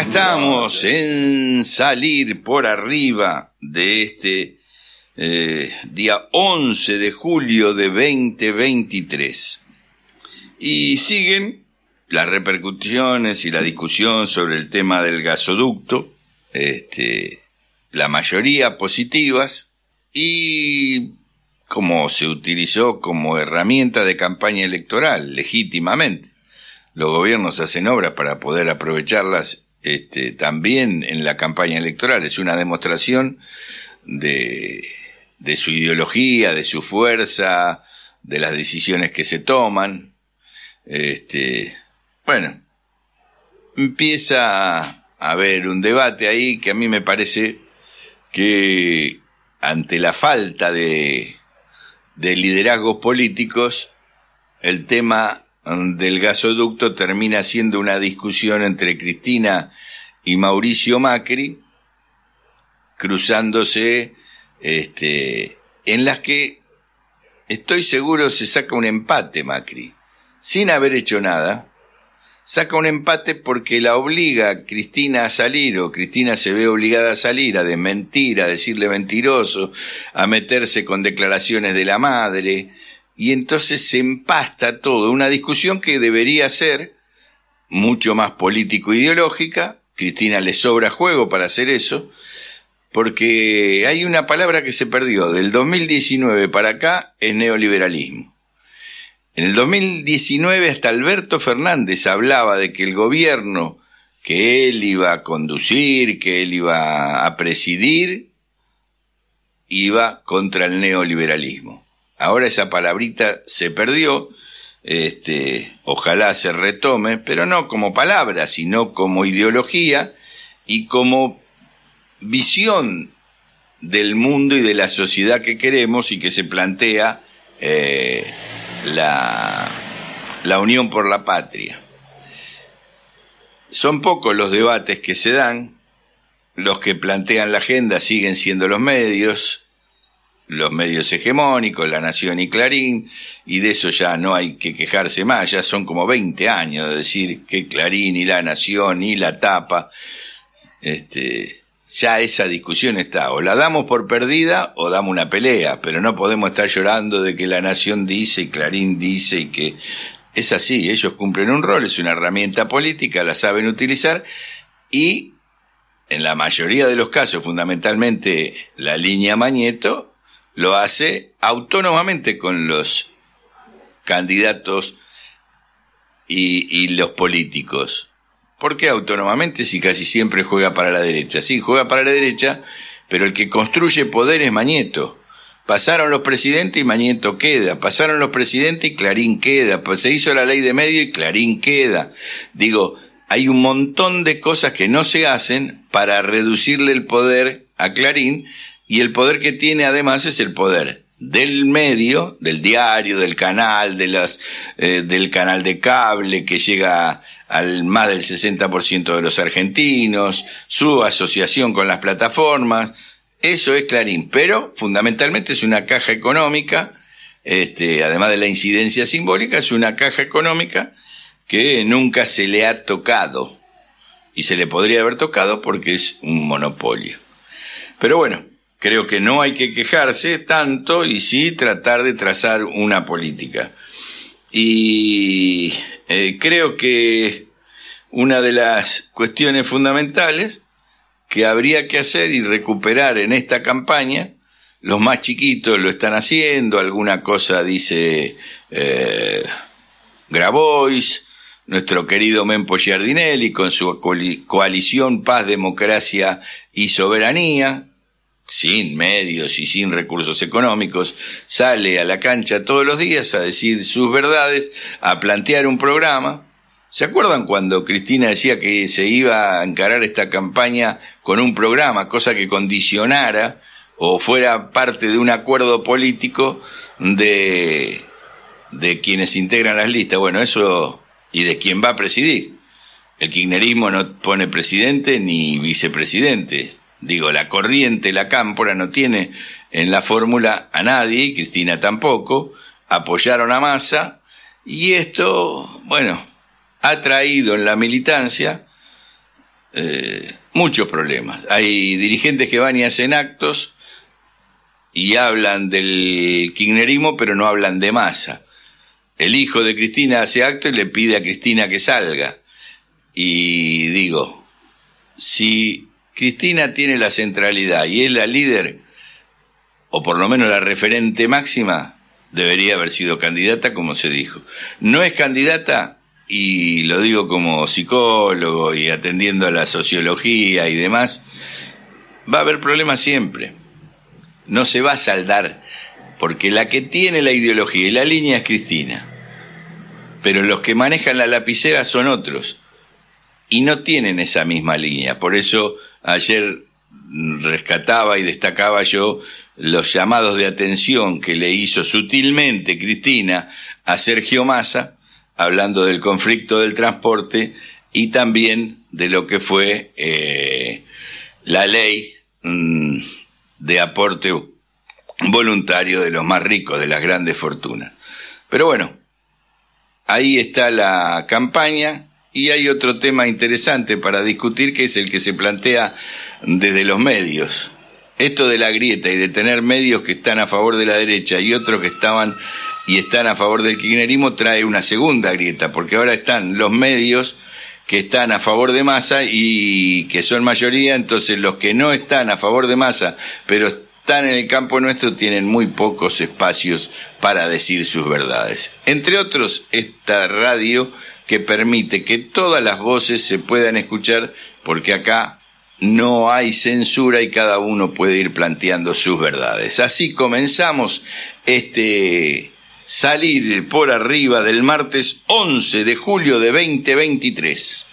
estamos en salir por arriba de este eh, día 11 de julio de 2023. Y siguen las repercusiones y la discusión sobre el tema del gasoducto, este, la mayoría positivas, y como se utilizó como herramienta de campaña electoral, legítimamente. Los gobiernos hacen obras para poder aprovecharlas este, también en la campaña electoral. Es una demostración de, su ideología, de su fuerza, de las decisiones que se toman. Este, bueno, empieza a haber un debate ahí que a mí me parece que ante la falta de liderazgos políticos, el tema del gasoducto termina siendo una discusión entre Cristina y Mauricio Macri, cruzándose, este, en las que estoy seguro se saca un empate Macri, sin haber hecho nada, saca un empate porque la obliga a Cristina a salir, o Cristina se ve obligada a salir, a desmentir, a decirle mentiroso, a meterse con declaraciones de la madre, y entonces se empasta todo, una discusión que debería ser mucho más político-ideológica, Cristina le sobra juego para hacer eso, porque hay una palabra que se perdió, del 2019 para acá es neoliberalismo. En el 2019 hasta Alberto Fernández hablaba de que el gobierno que él iba a conducir, que él iba a presidir, iba contra el neoliberalismo. Ahora esa palabrita se perdió, este, ojalá se retome, pero no como palabra, sino como ideología y como visión del mundo y de la sociedad que queremos y que se plantea eh, la, la unión por la patria. Son pocos los debates que se dan, los que plantean la agenda siguen siendo los medios, los medios hegemónicos, La Nación y Clarín, y de eso ya no hay que quejarse más, ya son como 20 años de decir que Clarín y La Nación y La Tapa, este, ya esa discusión está, o la damos por perdida o damos una pelea, pero no podemos estar llorando de que La Nación dice y Clarín dice y que es así, ellos cumplen un rol, es una herramienta política, la saben utilizar y... En la mayoría de los casos, fundamentalmente la línea Mañeto, lo hace autónomamente con los candidatos y, los políticos. ¿Por qué autónomamente si casi siempre juega para la derecha? Sí, juega para la derecha, pero el que construye poder es Mañeto. Pasaron los presidentes y Mañeto queda, pasaron los presidentes y Clarín queda, pues se hizo la ley de medio y Clarín queda. Digo, hay un montón de cosas que no se hacen para reducirle el poder a Clarín, y el poder que tiene además es el poder del medio, del diario, del canal, de las, eh, del canal de cable que llega al más del 60% de los argentinos, su asociación con las plataformas, eso es Clarín, pero fundamentalmente es una caja económica, este, además de la incidencia simbólica, es una caja económica que nunca se le ha tocado y se le podría haber tocado porque es un monopolio. Pero bueno, Creo que no hay que quejarse tanto y sí tratar de trazar una política. Y eh, creo que una de las cuestiones fundamentales que habría que hacer y recuperar en esta campaña, los más chiquitos lo están haciendo, alguna cosa dice eh, Grabois, nuestro querido Mempo Giardinelli con su coalición Paz, Democracia y Soberanía, sin medios y sin recursos económicos, sale a la cancha todos los días a decir sus verdades, a plantear un programa. ¿Se acuerdan cuando Cristina decía que se iba a encarar esta campaña con un programa, cosa que condicionara o fuera parte de un acuerdo político de, de quienes integran las listas? Bueno, eso y de quién va a presidir. El kirchnerismo no pone presidente ni vicepresidente, Digo, la corriente, la cámpora no tiene en la fórmula a nadie, Cristina tampoco, apoyaron a Massa y esto, bueno, ha traído en la militancia eh, muchos problemas. Hay dirigentes que van y hacen actos y hablan del kirchnerismo, pero no hablan de masa. El hijo de Cristina hace acto y le pide a Cristina que salga. Y digo, si Cristina tiene la centralidad y es la líder, o por lo menos la referente máxima, debería haber sido candidata como se dijo. No es candidata, y lo digo como psicólogo y atendiendo a la sociología y demás, va a haber problemas siempre. No se va a saldar, porque la que tiene la ideología y la línea es Cristina, pero los que manejan la lapicera son otros y no tienen esa misma línea. Por eso ayer rescataba y destacaba yo los llamados de atención que le hizo sutilmente Cristina a Sergio Massa, hablando del conflicto del transporte y también de lo que fue eh, la ley mm, de aporte voluntario de los más ricos, de las grandes fortunas. Pero bueno, ahí está la campaña y hay otro tema interesante para discutir que es el que se plantea desde los medios. Esto de la grieta y de tener medios que están a favor de la derecha y otros que estaban y están a favor del kirchnerismo trae una segunda grieta, porque ahora están los medios que están a favor de masa y que son mayoría, entonces los que no están a favor de masa, pero están en el campo nuestro, tienen muy pocos espacios para decir sus verdades. Entre otros, esta radio que permite que todas las voces se puedan escuchar porque acá no hay censura y cada uno puede ir planteando sus verdades. Así comenzamos este salir por arriba del martes 11 de julio de 2023.